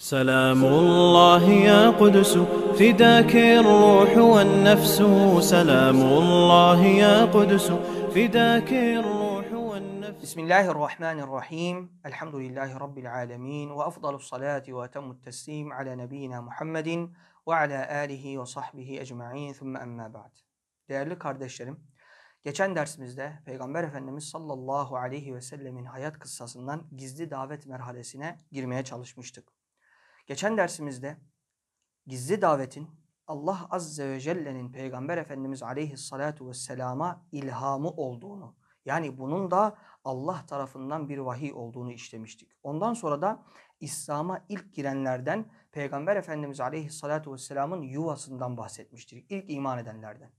سلام الله يا قدس فداك الروح والنفس سلام الله يا قدس فداك الروح والنفس بسم الله الرحمن الرحيم الحمد لله رب العالمين وأفضل الصلاة وأتم التسليم على نبينا محمد وعلى آله وصحبه أجمعين ثم أما بعد değerli kardeşlerim geçen dersimizde Peygamber Efendimiz sallallahu aleyhi ve sellemin hayat kıssasından gizli davet merhalesine girmeye çalışmıştık Geçen dersimizde gizli davetin Allah Azze ve Celle'nin Peygamber Efendimiz Aleyhisselatu Vesselam'a ilhamı olduğunu, yani bunun da Allah tarafından bir vahiy olduğunu işlemiştik. Ondan sonra da İslam'a ilk girenlerden Peygamber Efendimiz Aleyhisselatu Vesselam'ın yuvasından bahsetmiştik. İlk iman edenlerden.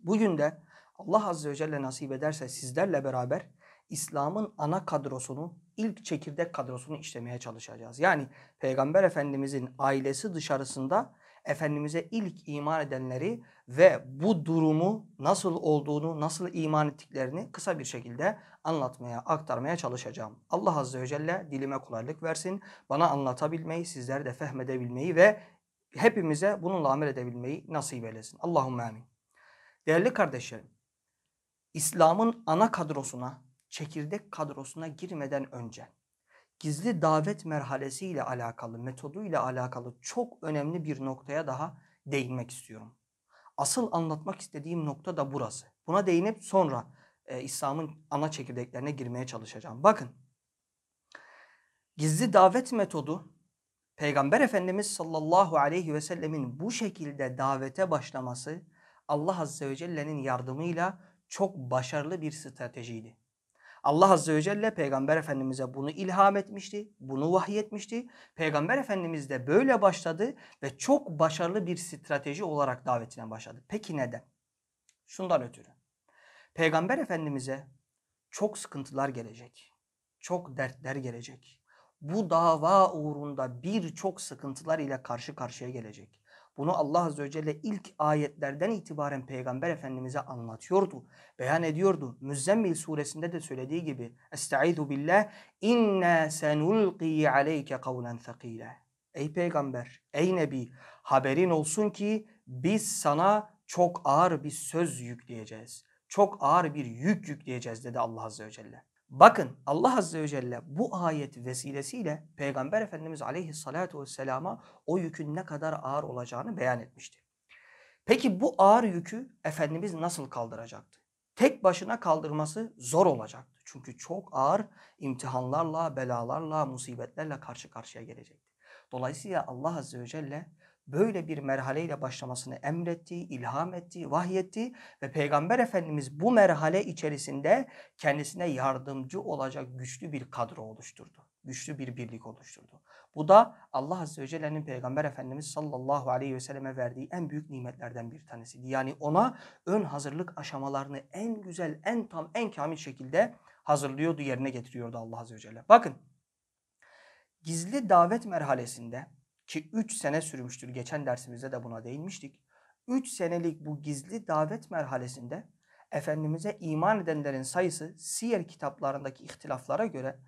Bugün de Allah Azze ve Celle nasip ederse sizlerle beraber İslam'ın ana kadrosunu, ilk çekirdek kadrosunu işlemeye çalışacağız. Yani Peygamber Efendimizin ailesi dışarısında Efendimiz'e ilk iman edenleri ve bu durumu nasıl olduğunu, nasıl iman ettiklerini kısa bir şekilde anlatmaya, aktarmaya çalışacağım. Allah Azze ve Celle dilime kolaylık versin. Bana anlatabilmeyi, sizler de fehmedebilmeyi ve hepimize bununla amel edebilmeyi nasip eylesin. Allahümme amin. Değerli kardeşlerim, İslam'ın ana kadrosuna çekirdek kadrosuna girmeden önce gizli davet merhalesiyle alakalı, metoduyla alakalı çok önemli bir noktaya daha değinmek istiyorum. Asıl anlatmak istediğim nokta da burası. Buna değinip sonra e, İslam'ın ana çekirdeklerine girmeye çalışacağım. Bakın, gizli davet metodu Peygamber Efendimiz sallallahu aleyhi ve sellemin bu şekilde davete başlaması Allah Azze ve Celle'nin yardımıyla çok başarılı bir stratejiydi. Allah Azze ve Celle Peygamber Efendimiz'e bunu ilham etmişti, bunu vahyetmişti. Peygamber Efendimiz de böyle başladı ve çok başarılı bir strateji olarak davetine başladı. Peki neden? Şundan ötürü. Peygamber Efendimiz'e çok sıkıntılar gelecek, çok dertler gelecek. Bu dava uğrunda birçok sıkıntılar ile karşı karşıya gelecek. Bunu Allah Azze ve Celle ilk ayetlerden itibaren Peygamber Efendimiz'e anlatıyordu. Beyan ediyordu. Müzzemmil suresinde de söylediği gibi Estaizu billah inna senulqi aleyke kavlen thakile. Ey peygamber, ey nebi haberin olsun ki biz sana çok ağır bir söz yükleyeceğiz. Çok ağır bir yük yükleyeceğiz dedi Allah Azze ve Celle. Bakın Allah Azze ve Celle bu ayet vesilesiyle Peygamber Efendimiz Aleyhisselatü Vesselam'a o yükün ne kadar ağır olacağını beyan etmişti. Peki bu ağır yükü Efendimiz nasıl kaldıracaktı? Tek başına kaldırması zor olacaktı. Çünkü çok ağır imtihanlarla, belalarla, musibetlerle karşı karşıya gelecekti. Dolayısıyla Allah Azze ve Celle böyle bir merhaleyle başlamasını emretti, ilham etti, vahyetti ve Peygamber Efendimiz bu merhale içerisinde kendisine yardımcı olacak güçlü bir kadro oluşturdu. Güçlü bir birlik oluşturdu. Bu da Allah Azze ve Celle'nin Peygamber Efendimiz sallallahu aleyhi ve selleme verdiği en büyük nimetlerden bir tanesiydi. Yani ona ön hazırlık aşamalarını en güzel, en tam, en kamil şekilde hazırlıyordu, yerine getiriyordu Allah Azze ve Celle. Bakın, gizli davet merhalesinde ki 3 sene sürmüştür. Geçen dersimizde de buna değinmiştik. 3 senelik bu gizli davet merhalesinde Efendimiz'e iman edenlerin sayısı siyer kitaplarındaki ihtilaflara göre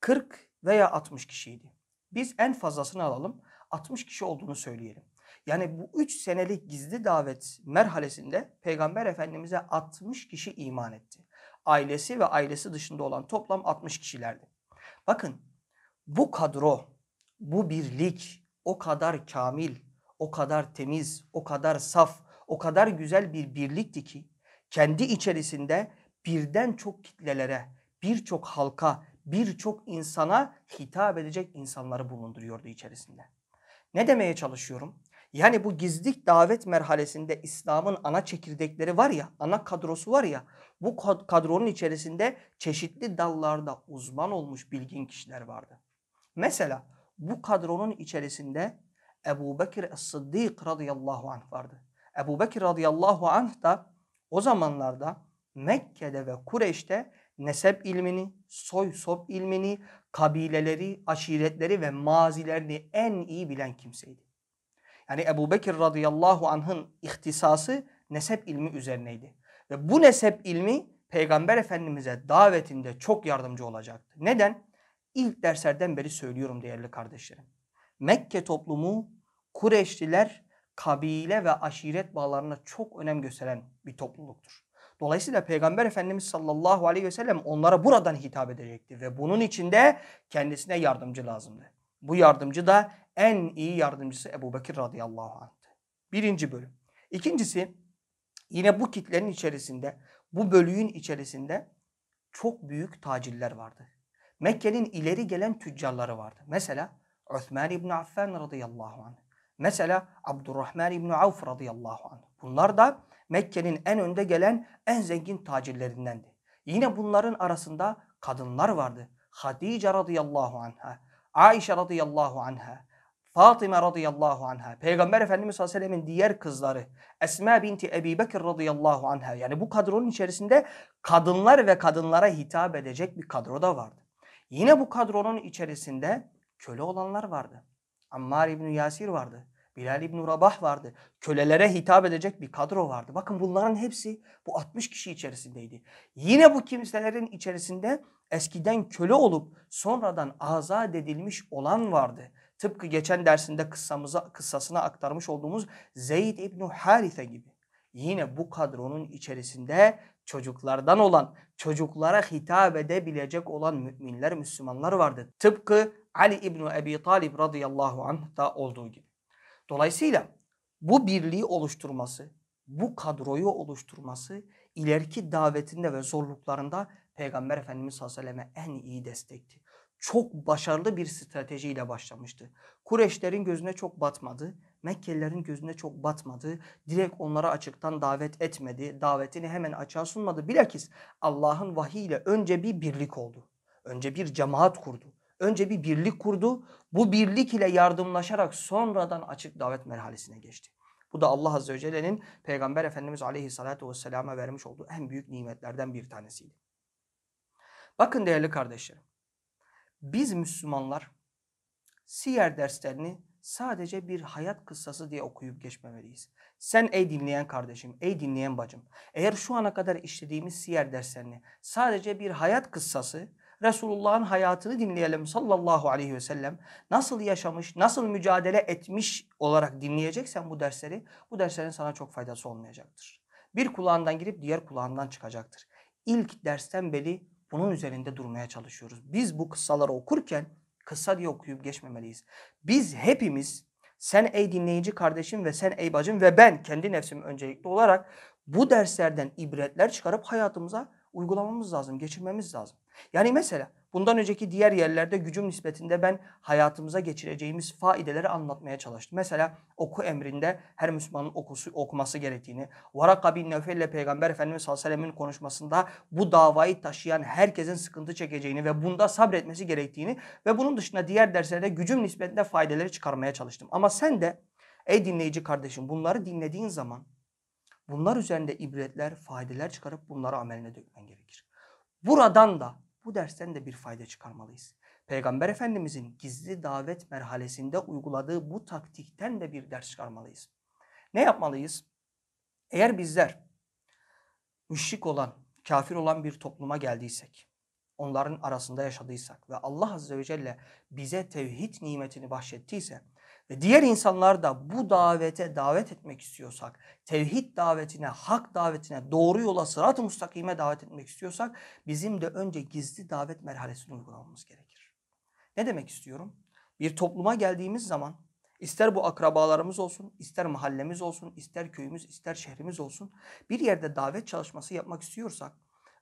40 veya 60 kişiydi. Biz en fazlasını alalım 60 kişi olduğunu söyleyelim. Yani bu 3 senelik gizli davet merhalesinde Peygamber Efendimiz'e 60 kişi iman etti. Ailesi ve ailesi dışında olan toplam 60 kişilerdi. Bakın bu kadro, bu birlik, o kadar kamil, o kadar temiz, o kadar saf, o kadar güzel bir birlikti ki kendi içerisinde birden çok kitlelere, birçok halka, birçok insana hitap edecek insanları bulunduruyordu içerisinde. Ne demeye çalışıyorum? Yani bu gizlik davet merhalesinde İslam'ın ana çekirdekleri var ya, ana kadrosu var ya, bu kadronun içerisinde çeşitli dallarda uzman olmuş bilgin kişiler vardı. Mesela bu kadronun içerisinde Ebu Bekir es siddiq radıyallahu anh vardı. Ebu Bekir radıyallahu anh da o zamanlarda Mekke'de ve Kureş'te nesep ilmini, soy sop ilmini, kabileleri, aşiretleri ve mazilerini en iyi bilen kimseydi. Yani Ebu Bekir radıyallahu anh'ın ihtisası nesep ilmi üzerineydi. Ve bu nesep ilmi Peygamber Efendimiz'e davetinde çok yardımcı olacaktı. Neden? ilk derslerden beri söylüyorum değerli kardeşlerim. Mekke toplumu Kureyşliler kabile ve aşiret bağlarına çok önem gösteren bir topluluktur. Dolayısıyla Peygamber Efendimiz sallallahu aleyhi ve sellem onlara buradan hitap edecekti ve bunun içinde kendisine yardımcı lazımdı. Bu yardımcı da en iyi yardımcısı Ebu Bekir radıyallahu anh'tı. Birinci bölüm. İkincisi yine bu kitlenin içerisinde, bu bölüğün içerisinde çok büyük tacirler vardı. Mekke'nin ileri gelen tüccarları vardı. Mesela Osman İbni Affan radıyallahu anh. Mesela Abdurrahman İbni Avf radıyallahu anh. Bunlar da Mekke'nin en önde gelen en zengin tacirlerindendi. Yine bunların arasında kadınlar vardı. Hatice radıyallahu anha, Aişe radıyallahu anha, Fatıma radıyallahu anha, Peygamber Efendimiz sallallahu aleyhi ve sellemin diğer kızları Esma binti Ebi Bekir radıyallahu anha. Yani bu kadronun içerisinde kadınlar ve kadınlara hitap edecek bir kadro da vardı. Yine bu kadronun içerisinde köle olanlar vardı. Ammar ibn Yasir vardı. Bilal ibn Rabah vardı. Kölelere hitap edecek bir kadro vardı. Bakın bunların hepsi bu 60 kişi içerisindeydi. Yine bu kimselerin içerisinde eskiden köle olup sonradan azat edilmiş olan vardı. Tıpkı geçen dersinde kıssamıza, kıssasına aktarmış olduğumuz Zeyd ibn Harife gibi. Yine bu kadronun içerisinde çocuklardan olan, çocuklara hitap edebilecek olan müminler, Müslümanlar vardı. Tıpkı Ali İbni Ebi Talib radıyallahu anh da olduğu gibi. Dolayısıyla bu birliği oluşturması, bu kadroyu oluşturması ileriki davetinde ve zorluklarında Peygamber Efendimiz sallallahu en iyi destekti. Çok başarılı bir stratejiyle başlamıştı. Kureşlerin gözüne çok batmadı Mekkelilerin gözünde çok batmadı. Direkt onlara açıktan davet etmedi. Davetini hemen açığa sunmadı. Bilakis Allah'ın vahiyiyle önce bir birlik oldu. Önce bir cemaat kurdu. Önce bir birlik kurdu. Bu birlik ile yardımlaşarak sonradan açık davet merhalesine geçti. Bu da Allah Azze ve Celle'nin Peygamber Efendimiz Aleyhisselatü Vesselam'a vermiş olduğu en büyük nimetlerden bir tanesiydi. Bakın değerli kardeşlerim. Biz Müslümanlar siyer derslerini sadece bir hayat kıssası diye okuyup geçmemeliyiz. Sen ey dinleyen kardeşim, ey dinleyen bacım, eğer şu ana kadar işlediğimiz siyer derslerini sadece bir hayat kıssası, Resulullah'ın hayatını dinleyelim sallallahu aleyhi ve sellem. Nasıl yaşamış, nasıl mücadele etmiş olarak dinleyeceksen bu dersleri, bu derslerin sana çok faydası olmayacaktır. Bir kulağından girip diğer kulağından çıkacaktır. İlk dersten beri bunun üzerinde durmaya çalışıyoruz. Biz bu kıssaları okurken kısa diye okuyup geçmemeliyiz. Biz hepimiz sen ey dinleyici kardeşim ve sen ey bacım ve ben kendi nefsim öncelikli olarak bu derslerden ibretler çıkarıp hayatımıza uygulamamız lazım, geçirmemiz lazım. Yani mesela Bundan önceki diğer yerlerde gücüm nispetinde ben hayatımıza geçireceğimiz faideleri anlatmaya çalıştım. Mesela oku emrinde her Müslümanın okusu, okuması gerektiğini, Varaka bin Nevfel ile Peygamber Efendimiz sallallahu aleyhi ve sellemin konuşmasında bu davayı taşıyan herkesin sıkıntı çekeceğini ve bunda sabretmesi gerektiğini ve bunun dışında diğer derslerde gücüm nispetinde faydeleri çıkarmaya çalıştım. Ama sen de ey dinleyici kardeşim bunları dinlediğin zaman bunlar üzerinde ibretler, faydeler çıkarıp bunları ameline dökmen gerekir. Buradan da bu dersten de bir fayda çıkarmalıyız. Peygamber Efendimizin gizli davet merhalesinde uyguladığı bu taktikten de bir ders çıkarmalıyız. Ne yapmalıyız? Eğer bizler müşrik olan, kafir olan bir topluma geldiysek, onların arasında yaşadıysak ve Allah Azze ve Celle bize tevhid nimetini bahşettiyse, ve diğer insanlar da bu davete davet etmek istiyorsak, tevhid davetine, hak davetine, doğru yola, sırat-ı müstakime davet etmek istiyorsak bizim de önce gizli davet merhalesini uygulamamız gerekir. Ne demek istiyorum? Bir topluma geldiğimiz zaman ister bu akrabalarımız olsun, ister mahallemiz olsun, ister köyümüz, ister şehrimiz olsun bir yerde davet çalışması yapmak istiyorsak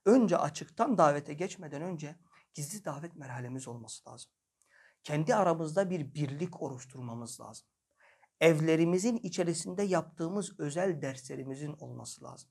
önce açıktan davete geçmeden önce gizli davet merhalemiz olması lazım kendi aramızda bir birlik oluşturmamız lazım. Evlerimizin içerisinde yaptığımız özel derslerimizin olması lazım.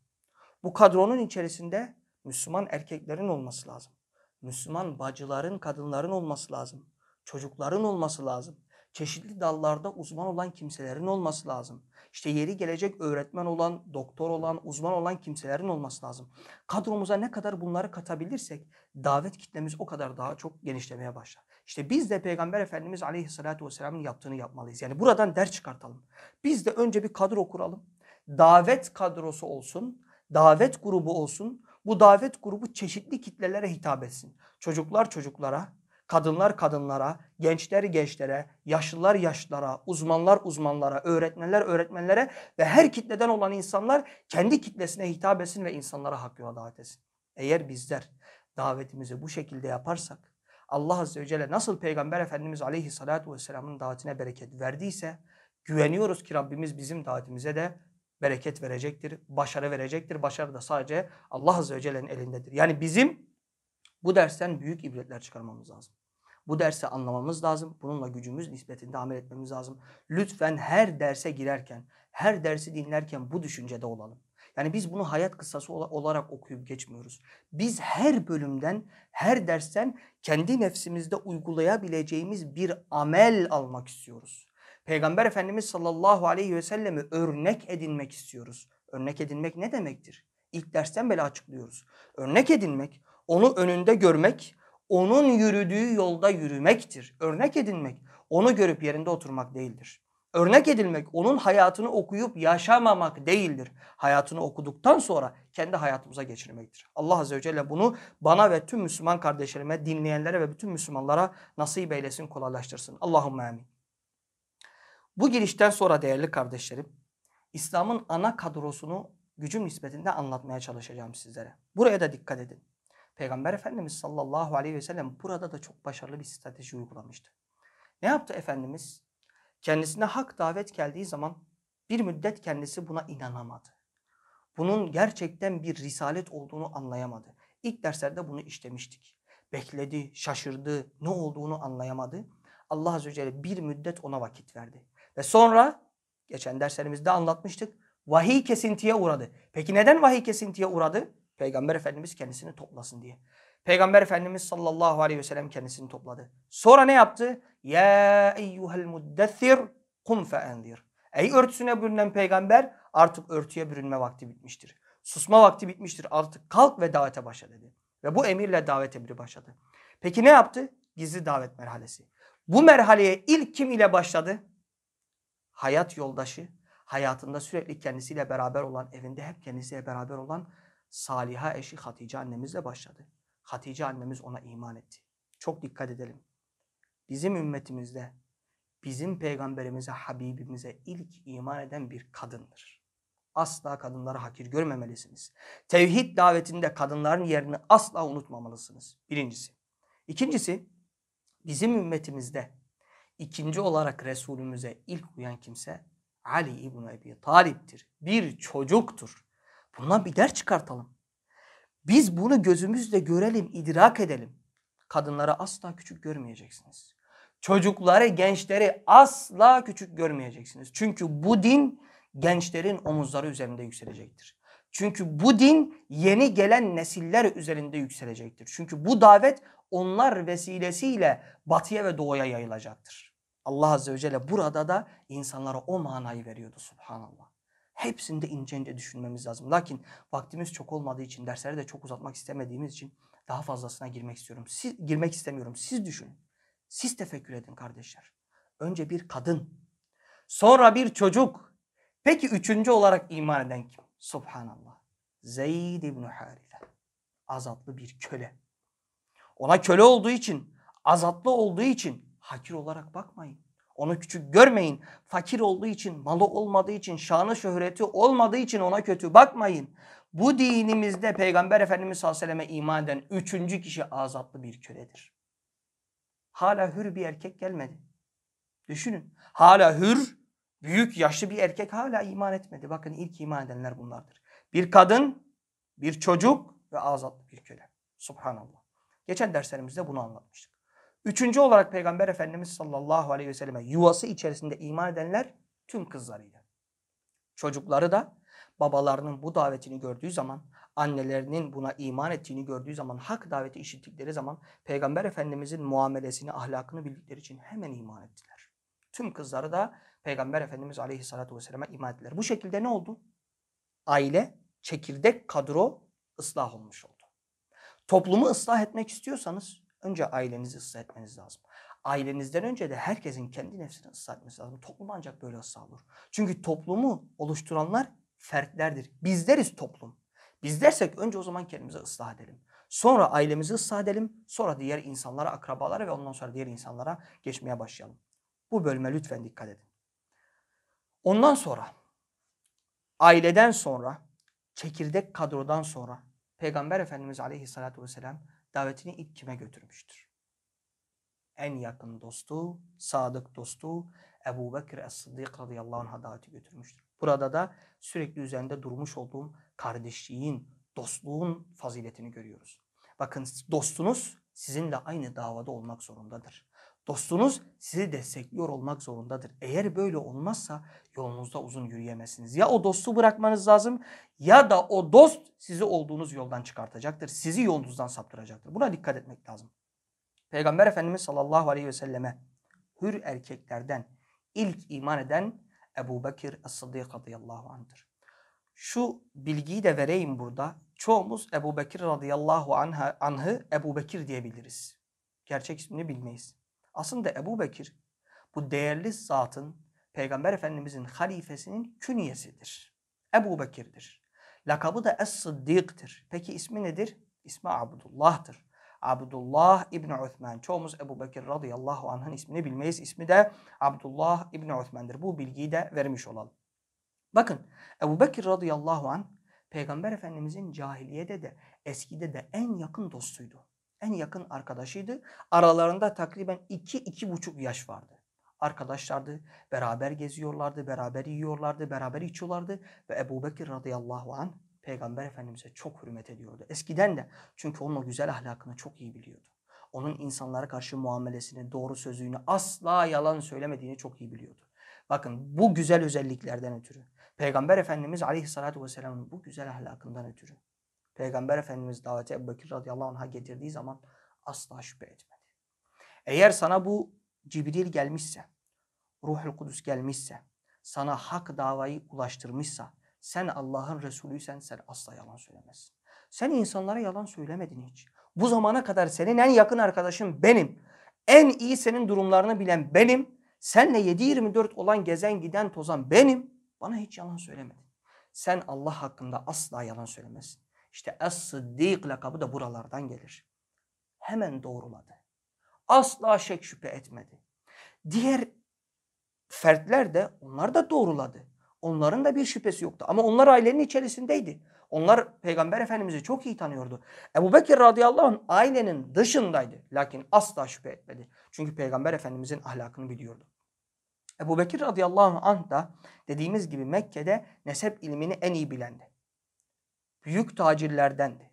Bu kadronun içerisinde Müslüman erkeklerin olması lazım. Müslüman bacıların, kadınların olması lazım. Çocukların olması lazım. Çeşitli dallarda uzman olan kimselerin olması lazım. İşte yeri gelecek öğretmen olan, doktor olan, uzman olan kimselerin olması lazım. Kadromuza ne kadar bunları katabilirsek davet kitlemiz o kadar daha çok genişlemeye başlar. İşte biz de Peygamber Efendimiz Aleyhisselatü Vesselam'ın yaptığını yapmalıyız. Yani buradan ders çıkartalım. Biz de önce bir kadro kuralım. Davet kadrosu olsun, davet grubu olsun. Bu davet grubu çeşitli kitlelere hitap etsin. Çocuklar çocuklara, kadınlar kadınlara, gençler gençlere, yaşlılar yaşlara, uzmanlar uzmanlara, öğretmenler öğretmenlere ve her kitleden olan insanlar kendi kitlesine hitap etsin ve insanlara hak yola davet etsin. Eğer bizler davetimizi bu şekilde yaparsak Allah Azze ve Celle nasıl Peygamber Efendimiz Aleyhisselatü Vesselam'ın davetine bereket verdiyse güveniyoruz ki Rabbimiz bizim davetimize de bereket verecektir, başarı verecektir. Başarı da sadece Allah Azze ve Celle'nin elindedir. Yani bizim bu dersten büyük ibretler çıkarmamız lazım. Bu dersi anlamamız lazım. Bununla gücümüz nispetinde amel etmemiz lazım. Lütfen her derse girerken, her dersi dinlerken bu düşüncede olalım. Yani biz bunu hayat kısası olarak okuyup geçmiyoruz. Biz her bölümden, her dersten kendi nefsimizde uygulayabileceğimiz bir amel almak istiyoruz. Peygamber Efendimiz sallallahu aleyhi ve sellemi örnek edinmek istiyoruz. Örnek edinmek ne demektir? İlk dersten beri açıklıyoruz. Örnek edinmek, onu önünde görmek, onun yürüdüğü yolda yürümektir. Örnek edinmek, onu görüp yerinde oturmak değildir örnek edilmek onun hayatını okuyup yaşamamak değildir. Hayatını okuduktan sonra kendi hayatımıza geçirmektir. Allah Azze ve Celle bunu bana ve tüm Müslüman kardeşlerime, dinleyenlere ve bütün Müslümanlara nasip eylesin, kolaylaştırsın. Allahümme amin. Bu girişten sonra değerli kardeşlerim, İslam'ın ana kadrosunu gücüm nispetinde anlatmaya çalışacağım sizlere. Buraya da dikkat edin. Peygamber Efendimiz sallallahu aleyhi ve sellem burada da çok başarılı bir strateji uygulamıştı. Ne yaptı Efendimiz? Kendisine hak davet geldiği zaman bir müddet kendisi buna inanamadı. Bunun gerçekten bir risalet olduğunu anlayamadı. İlk derslerde bunu işlemiştik. Bekledi, şaşırdı, ne olduğunu anlayamadı. Allah Azze ve Celle bir müddet ona vakit verdi. Ve sonra geçen derslerimizde anlatmıştık. Vahiy kesintiye uğradı. Peki neden vahiy kesintiye uğradı? Peygamber Efendimiz kendisini toplasın diye. Peygamber Efendimiz sallallahu aleyhi ve sellem kendisini topladı. Sonra ne yaptı? Ya eyyuhel muddessir kum feendir. Ey örtüsüne bürünen peygamber artık örtüye bürünme vakti bitmiştir. Susma vakti bitmiştir. Artık kalk ve davete başla dedi. Ve bu emirle davet emri başladı. Peki ne yaptı? Gizli davet merhalesi. Bu merhaleye ilk kim ile başladı? Hayat yoldaşı, hayatında sürekli kendisiyle beraber olan, evinde hep kendisiyle beraber olan Saliha eşi Hatice annemizle başladı. Hatice annemiz ona iman etti. Çok dikkat edelim. Bizim ümmetimizde bizim peygamberimize, Habibimize ilk iman eden bir kadındır. Asla kadınları hakir görmemelisiniz. Tevhid davetinde kadınların yerini asla unutmamalısınız. Birincisi. İkincisi, bizim ümmetimizde ikinci olarak Resulümüze ilk uyan kimse Ali İbn Ebi Talip'tir. Bir çocuktur. Bundan bir ders çıkartalım. Biz bunu gözümüzle görelim, idrak edelim. Kadınlara asla küçük görmeyeceksiniz. Çocukları, gençleri asla küçük görmeyeceksiniz. Çünkü bu din gençlerin omuzları üzerinde yükselecektir. Çünkü bu din yeni gelen nesiller üzerinde yükselecektir. Çünkü bu davet onlar vesilesiyle batıya ve doğuya yayılacaktır. Allah Azze ve Celle burada da insanlara o manayı veriyordu subhanallah. Hepsinde ince ince düşünmemiz lazım. Lakin vaktimiz çok olmadığı için, dersleri de çok uzatmak istemediğimiz için daha fazlasına girmek istiyorum. Siz, girmek istemiyorum. Siz düşünün. Siz tefekkür edin kardeşler. Önce bir kadın, sonra bir çocuk. Peki üçüncü olarak iman eden kim? Subhanallah. Zeyd ibn Harise. Azatlı bir köle. Ona köle olduğu için, azatlı olduğu için hakir olarak bakmayın. Onu küçük görmeyin. Fakir olduğu için, malı olmadığı için, şanı şöhreti olmadığı için ona kötü bakmayın. Bu dinimizde Peygamber Efendimiz sallallahu aleyhi ve selleme iman eden üçüncü kişi azatlı bir köledir. Hala hür bir erkek gelmedi. Düşünün. Hala hür, büyük, yaşlı bir erkek hala iman etmedi. Bakın ilk iman edenler bunlardır. Bir kadın, bir çocuk ve azatlı bir köle. Subhanallah. Geçen derslerimizde bunu anlatmıştık. Üçüncü olarak Peygamber Efendimiz sallallahu aleyhi ve selleme yuvası içerisinde iman edenler tüm kızlarıydı. Çocukları da babalarının bu davetini gördüğü zaman, annelerinin buna iman ettiğini gördüğü zaman, hak daveti işittikleri zaman Peygamber Efendimizin muamelesini, ahlakını bildikleri için hemen iman ettiler. Tüm kızları da Peygamber Efendimiz aleyhissalatü vesselam'a iman ettiler. Bu şekilde ne oldu? Aile, çekirdek kadro ıslah olmuş oldu. Toplumu ıslah etmek istiyorsanız Önce ailenizi ıslah etmeniz lazım. Ailenizden önce de herkesin kendi nefsini ıslah etmesi lazım. Toplum ancak böyle ıslah olur. Çünkü toplumu oluşturanlar fertlerdir. Bizleriz toplum. Biz dersek önce o zaman kendimizi ıslah edelim. Sonra ailemizi ıslah edelim. Sonra diğer insanlara, akrabalara ve ondan sonra diğer insanlara geçmeye başlayalım. Bu bölüme lütfen dikkat edin. Ondan sonra aileden sonra, çekirdek kadrodan sonra Peygamber Efendimiz Aleyhisselatü Vesselam davetini ilk kime götürmüştür? En yakın dostu, sadık dostu Ebu Bekir Es-Sıddık radıyallahu anh'a daveti götürmüştür. Burada da sürekli üzerinde durmuş olduğum kardeşliğin, dostluğun faziletini görüyoruz. Bakın dostunuz sizinle aynı davada olmak zorundadır. Dostunuz sizi destekliyor olmak zorundadır. Eğer böyle olmazsa yolunuzda uzun yürüyemezsiniz. Ya o dostu bırakmanız lazım ya da o dost sizi olduğunuz yoldan çıkartacaktır. Sizi yolunuzdan saptıracaktır. Buna dikkat etmek lazım. Peygamber Efendimiz sallallahu aleyhi ve selleme hür erkeklerden ilk iman eden Ebu Bekir Es-Sıddık radıyallahu anh'tır. Şu bilgiyi de vereyim burada. Çoğumuz Ebu Bekir radıyallahu anh'ı Ebu Bekir diyebiliriz. Gerçek ismini bilmeyiz. Aslında Ebu Bekir bu değerli zatın Peygamber Efendimizin halifesinin künyesidir. Ebu Bekir'dir. Lakabı da Es-Sıddîk'tir. Peki ismi nedir? İsmi Abdullah'tır. Abdullah İbni Uthman. Çoğumuz Ebu Bekir radıyallahu anh'ın ismini bilmeyiz. İsmi de Abdullah İbni Uthman'dır. Bu bilgiyi de vermiş olalım. Bakın Ebu Bekir radıyallahu anh Peygamber Efendimizin cahiliyede de eskide de en yakın dostuydu. En yakın arkadaşıydı. Aralarında takriben 2-2,5 yaş vardı. Arkadaşlardı, beraber geziyorlardı, beraber yiyorlardı, beraber içiyorlardı. Ve Ebu Bekir radıyallahu anh Peygamber Efendimiz'e çok hürmet ediyordu. Eskiden de çünkü onun o güzel ahlakını çok iyi biliyordu. Onun insanlara karşı muamelesini, doğru sözlüğünü, asla yalan söylemediğini çok iyi biliyordu. Bakın bu güzel özelliklerden ötürü, Peygamber Efendimiz Aleyhisselatü Vesselam'ın bu güzel ahlakından ötürü Peygamber Efendimiz daveti Ebu Bekir radıyallahu anh'a getirdiği zaman asla şüphe etmedi. Eğer sana bu Cibril gelmişse, Ruhul Kudüs gelmişse, sana hak davayı ulaştırmışsa, sen Allah'ın Resulüysen sen asla yalan söylemezsin. Sen insanlara yalan söylemedin hiç. Bu zamana kadar senin en yakın arkadaşın benim. En iyi senin durumlarını bilen benim. Senle 7-24 olan gezen giden tozan benim. Bana hiç yalan söylemedin. Sen Allah hakkında asla yalan söylemezsin. İşte Es-Sıddik lakabı da buralardan gelir. Hemen doğruladı. Asla şek şüphe etmedi. Diğer fertler de onlar da doğruladı. Onların da bir şüphesi yoktu. Ama onlar ailenin içerisindeydi. Onlar Peygamber Efendimiz'i çok iyi tanıyordu. Ebu Bekir radıyallahu anh ailenin dışındaydı. Lakin asla şüphe etmedi. Çünkü Peygamber Efendimiz'in ahlakını biliyordu. Ebu Bekir radıyallahu anh da dediğimiz gibi Mekke'de nesep ilmini en iyi bilendi büyük tacirlerdendi.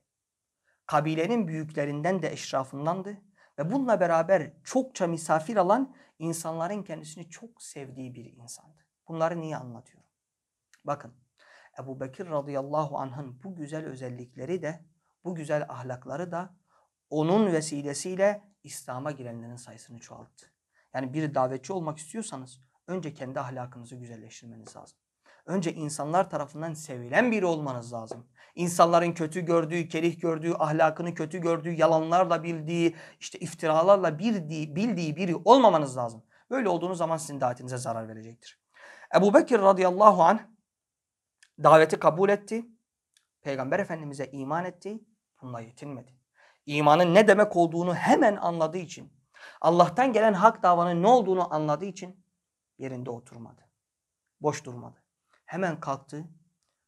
Kabilenin büyüklerinden de eşrafındandı ve bununla beraber çokça misafir alan insanların kendisini çok sevdiği bir insandı. Bunları niye anlatıyorum? Bakın Ebu Bekir radıyallahu anh'ın bu güzel özellikleri de bu güzel ahlakları da onun vesilesiyle İslam'a girenlerin sayısını çoğalttı. Yani bir davetçi olmak istiyorsanız önce kendi ahlakınızı güzelleştirmeniz lazım önce insanlar tarafından sevilen biri olmanız lazım. İnsanların kötü gördüğü, kerih gördüğü, ahlakını kötü gördüğü, yalanlarla bildiği, işte iftiralarla bildiği, bildiği biri olmamanız lazım. Böyle olduğunuz zaman sizin davetinize zarar verecektir. Ebu Bekir radıyallahu anh daveti kabul etti. Peygamber Efendimiz'e iman etti. Bununla yetinmedi. İmanın ne demek olduğunu hemen anladığı için, Allah'tan gelen hak davanın ne olduğunu anladığı için yerinde oturmadı. Boş durmadı. Hemen kalktı,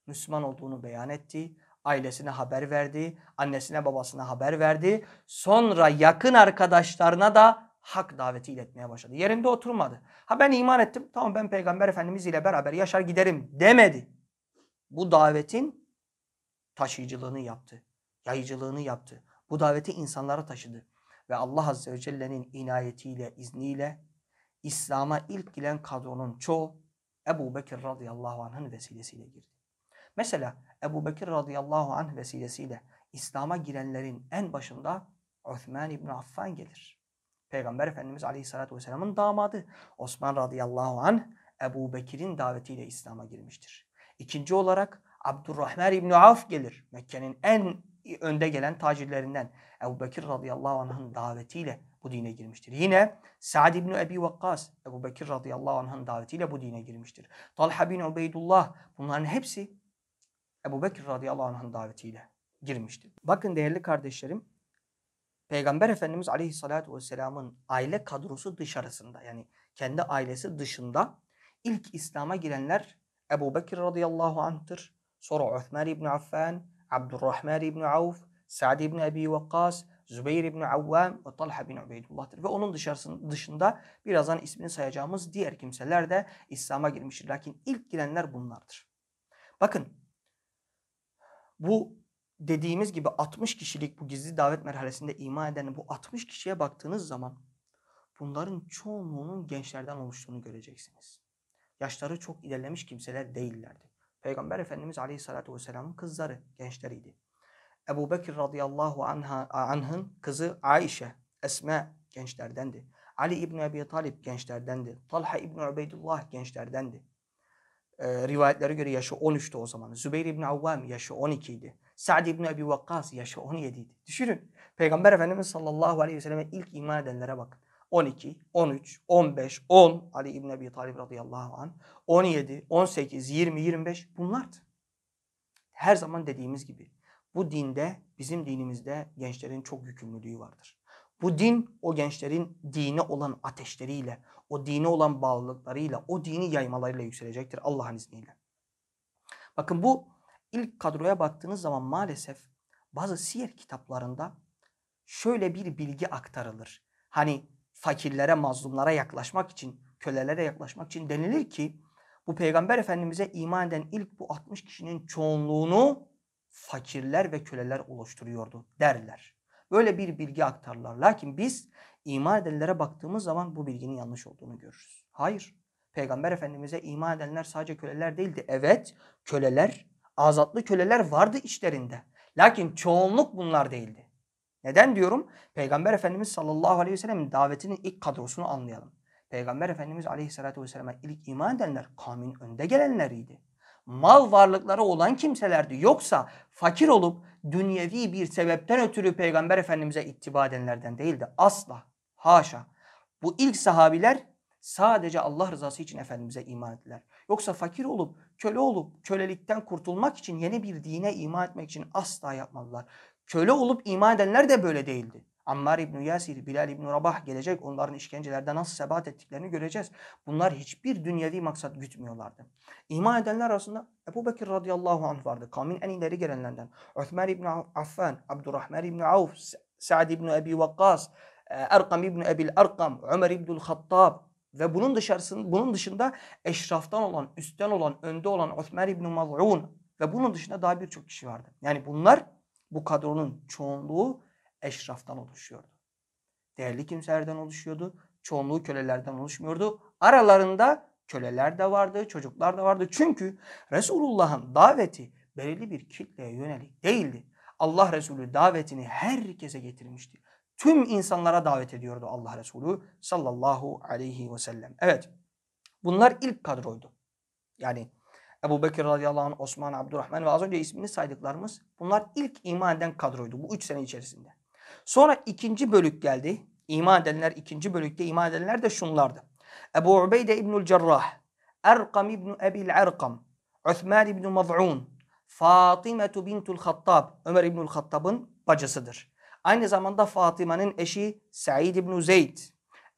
Müslüman olduğunu beyan etti, ailesine haber verdi, annesine babasına haber verdi. Sonra yakın arkadaşlarına da hak daveti iletmeye başladı. Yerinde oturmadı. Ha ben iman ettim, tamam ben Peygamber Efendimiz ile beraber yaşar giderim demedi. Bu davetin taşıyıcılığını yaptı, yayıcılığını yaptı. Bu daveti insanlara taşıdı. Ve Allah Azze ve Celle'nin inayetiyle, izniyle İslam'a ilk giren kadronun çoğu Ebu Bekir radıyallahu anh'ın vesilesiyle girdi. Mesela Ebu Bekir radıyallahu anh vesilesiyle İslam'a girenlerin en başında Osman İbni Affan gelir. Peygamber Efendimiz Aleyhisselatü Vesselam'ın damadı Osman radıyallahu anh Ebu Bekir'in davetiyle İslam'a girmiştir. İkinci olarak Abdurrahman İbni Avf gelir. Mekke'nin en önde gelen tacirlerinden Ebu Bekir radıyallahu anh'ın davetiyle bu dine girmiştir. Yine Sa'd ibn Ebi Vakkas, Ebu Bekir radıyallahu anh'ın davetiyle bu dine girmiştir. Talha bin Ubeydullah bunların hepsi Ebu Bekir radıyallahu anh'ın davetiyle girmiştir. Bakın değerli kardeşlerim Peygamber Efendimiz aleyhissalatü vesselamın aile kadrosu dışarısında yani kendi ailesi dışında ilk İslam'a girenler Ebu Bekir radıyallahu anh'tır. Sonra Öthman ibn Affan, Abdurrahman ibn Avf, Sa'd ibn Ebi Vakkas, Zübeyir İbni Avvam ve Talha bin Ubeydullah'tır. Ve onun dışında birazdan ismini sayacağımız diğer kimseler de İslam'a girmiştir. Lakin ilk girenler bunlardır. Bakın bu dediğimiz gibi 60 kişilik bu gizli davet merhalesinde iman eden bu 60 kişiye baktığınız zaman bunların çoğunluğunun gençlerden oluştuğunu göreceksiniz. Yaşları çok ilerlemiş kimseler değillerdi. Peygamber Efendimiz Aleyhisselatü Vesselam'ın kızları, gençleriydi. Ebu Bekir radıyallahu anha, anh'ın kızı Aişe, Esme gençlerdendi. Ali İbni Ebi Talip gençlerdendi. Talha İbni Ubeydullah gençlerdendi. Ee, rivayetlere göre yaşı 13'tü o zaman. Zübeyir İbni Avvam yaşı 12 idi. Sa'd İbni Ebi Vakkas yaşı 17 idi. Düşünün. Peygamber Efendimiz sallallahu aleyhi ve selleme ilk iman edenlere bakın. 12, 13, 15, 10 Ali İbni Ebi Talib radıyallahu anh 17, 18, 20, 25 bunlardı. Her zaman dediğimiz gibi bu dinde, bizim dinimizde gençlerin çok yükümlülüğü vardır. Bu din o gençlerin dine olan ateşleriyle, o dine olan bağlılıklarıyla, o dini yaymalarıyla yükselecektir Allah'ın izniyle. Bakın bu ilk kadroya baktığınız zaman maalesef bazı siyer kitaplarında şöyle bir bilgi aktarılır. Hani fakirlere, mazlumlara yaklaşmak için, kölelere yaklaşmak için denilir ki bu peygamber efendimize iman eden ilk bu 60 kişinin çoğunluğunu fakirler ve köleler oluşturuyordu derler. Böyle bir bilgi aktarlar. Lakin biz iman edenlere baktığımız zaman bu bilginin yanlış olduğunu görürüz. Hayır. Peygamber Efendimiz'e iman edenler sadece köleler değildi. Evet köleler, azatlı köleler vardı içlerinde. Lakin çoğunluk bunlar değildi. Neden diyorum? Peygamber Efendimiz sallallahu aleyhi ve sellem'in davetinin ilk kadrosunu anlayalım. Peygamber Efendimiz aleyhissalatü vesselam'a ilk iman edenler kavmin önde gelenleriydi mal varlıkları olan kimselerdi. Yoksa fakir olup dünyevi bir sebepten ötürü Peygamber Efendimiz'e ittiba edenlerden değildi. Asla. Haşa. Bu ilk sahabiler sadece Allah rızası için Efendimiz'e iman ettiler. Yoksa fakir olup, köle olup, kölelikten kurtulmak için, yeni bir dine iman etmek için asla yapmadılar. Köle olup iman edenler de böyle değildi. Ammar İbn Yasir, Bilal İbn Rabah gelecek. Onların işkencelerde nasıl sebat ettiklerini göreceğiz. Bunlar hiçbir dünyevi maksat gütmüyorlardı. İman edenler arasında Ebu Bekir radıyallahu anh vardı. Kavmin en ileri gelenlerden. Öthman İbn Affan, Abdurrahman İbn Avf, Sa'd İbn Ebi Vakkas, e, Erkam İbn Ebil Erkam, Ömer İbnül Hattab, ve bunun dışarısın, bunun dışında eşraftan olan, üstten olan, önde olan Osman İbn Maz'un ve bunun dışında daha birçok kişi vardı. Yani bunlar bu kadronun çoğunluğu eşraftan oluşuyordu. Değerli kimselerden oluşuyordu. Çoğunluğu kölelerden oluşmuyordu. Aralarında köleler de vardı, çocuklar da vardı. Çünkü Resulullah'ın daveti belirli bir kitleye yönelik değildi. Allah Resulü davetini herkese getirmişti. Tüm insanlara davet ediyordu Allah Resulü sallallahu aleyhi ve sellem. Evet bunlar ilk kadroydu. Yani Ebu Bekir radıyallahu anh, Osman, Abdurrahman ve az önce ismini saydıklarımız bunlar ilk iman eden kadroydu bu üç sene içerisinde. Sonra ikinci bölük geldi. İman edenler ikinci bölükte iman edenler de şunlardı. Ebu Ubeyde İbnül Cerrah, Erkam İbnü Ebil Erkam, Uthman İbnü Maz'un, Fatime bintul Hattab, Ömer İbnül Hattab'ın bacısıdır. Aynı zamanda Fatıma'nın eşi Said İbnü Zeyd,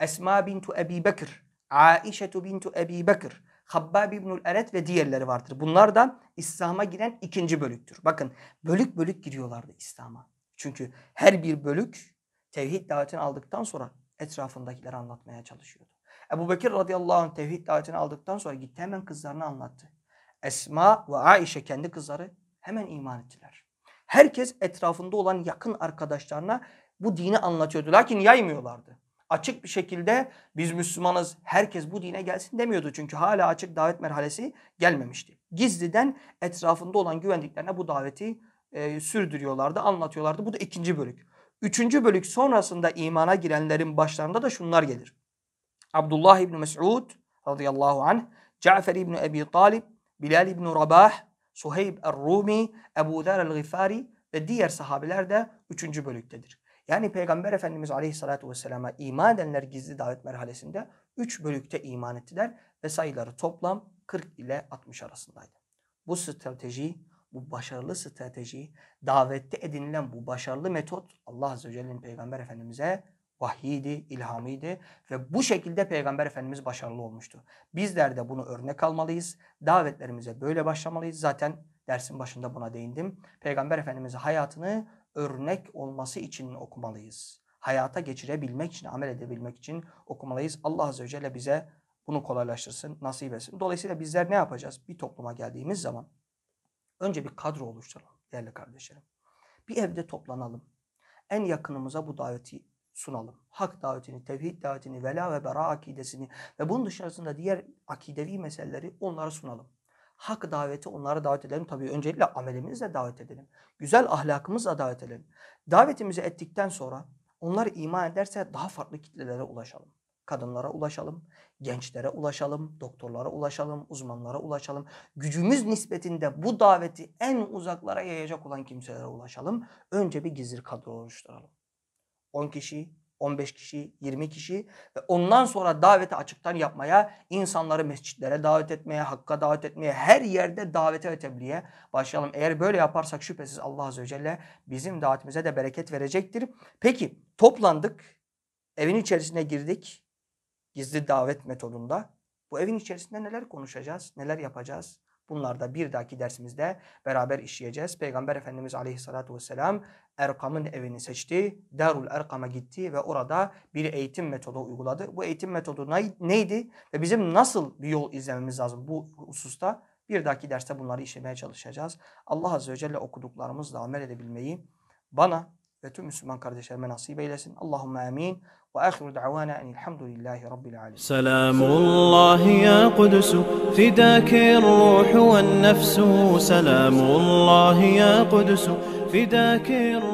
Esma bintu Ebi Bekir, Aişe bintu Ebi Bekir, Habbab İbnül Eret ve diğerleri vardır. Bunlar da İslam'a giren ikinci bölüktür. Bakın bölük bölük giriyorlardı İslam'a. Çünkü her bir bölük tevhid davetini aldıktan sonra etrafındakileri anlatmaya çalışıyordu. Ebu Bekir radıyallahu anh tevhid davetini aldıktan sonra gitti hemen kızlarını anlattı. Esma ve Aişe kendi kızları hemen iman ettiler. Herkes etrafında olan yakın arkadaşlarına bu dini anlatıyordu. Lakin yaymıyorlardı. Açık bir şekilde biz Müslümanız herkes bu dine gelsin demiyordu. Çünkü hala açık davet merhalesi gelmemişti. Gizliden etrafında olan güvendiklerine bu daveti e, sürdürüyorlardı, anlatıyorlardı. Bu da ikinci bölük. Üçüncü bölük sonrasında imana girenlerin başlarında da şunlar gelir. Abdullah İbni Mes'ud radıyallahu anh, Cafer İbni Ebi Talib, Bilal İbni Rabah, Suheyb Er-Rumi, Ebu Zer El-Gifari ve diğer sahabiler de üçüncü bölüktedir. Yani Peygamber Efendimiz Aleyhisselatü Vesselam'a iman edenler gizli davet merhalesinde üç bölükte iman ettiler ve sayıları toplam 40 ile 60 arasındaydı. Bu strateji bu başarılı strateji, davette edinilen bu başarılı metot Allah Azze ve Celle'nin Peygamber Efendimiz'e vahyiydi, ilhamiydi ve bu şekilde Peygamber Efendimiz başarılı olmuştu. Bizler de bunu örnek almalıyız. Davetlerimize böyle başlamalıyız. Zaten dersin başında buna değindim. Peygamber Efendimiz'in hayatını örnek olması için okumalıyız. Hayata geçirebilmek için, amel edebilmek için okumalıyız. Allah Azze ve Celle bize bunu kolaylaştırsın, nasip etsin. Dolayısıyla bizler ne yapacağız? Bir topluma geldiğimiz zaman Önce bir kadro oluşturalım değerli kardeşlerim. Bir evde toplanalım. En yakınımıza bu daveti sunalım. Hak davetini, tevhid davetini, vela ve bera akidesini ve bunun dışarısında diğer akidevi meseleleri onlara sunalım. Hak daveti onlara davet edelim. Tabii öncelikle amelimizle davet edelim. Güzel ahlakımızla davet edelim. Davetimizi ettikten sonra onlar iman ederse daha farklı kitlelere ulaşalım kadınlara ulaşalım, gençlere ulaşalım, doktorlara ulaşalım, uzmanlara ulaşalım. Gücümüz nispetinde bu daveti en uzaklara yayacak olan kimselere ulaşalım. Önce bir gizli kadro oluşturalım. 10 kişi, 15 kişi, 20 kişi ve ondan sonra daveti açıktan yapmaya, insanları mescitlere davet etmeye, hakka davet etmeye, her yerde davete ve tebliğe başlayalım. Eğer böyle yaparsak şüphesiz Allah Azze ve Celle bizim davetimize de bereket verecektir. Peki toplandık, evin içerisine girdik, gizli davet metodunda bu evin içerisinde neler konuşacağız, neler yapacağız? Bunlar da bir dahaki dersimizde beraber işleyeceğiz. Peygamber Efendimiz Aleyhisselatü Vesselam Erkam'ın evini seçti. Darul Erkam'a gitti ve orada bir eğitim metodu uyguladı. Bu eğitim metodu neydi ve bizim nasıl bir yol izlememiz lazım bu hususta? Bir dahaki derste bunları işlemeye çalışacağız. Allah Azze ve Celle okuduklarımızla amel edebilmeyi bana ve tüm Müslüman kardeşlerime nasip eylesin. Allahümme amin. وآخر دعوانا أن الحمد لله رب العالمين سلام الله يا قدس فداك الروح والنفس سلام الله يا قدس فداك الروح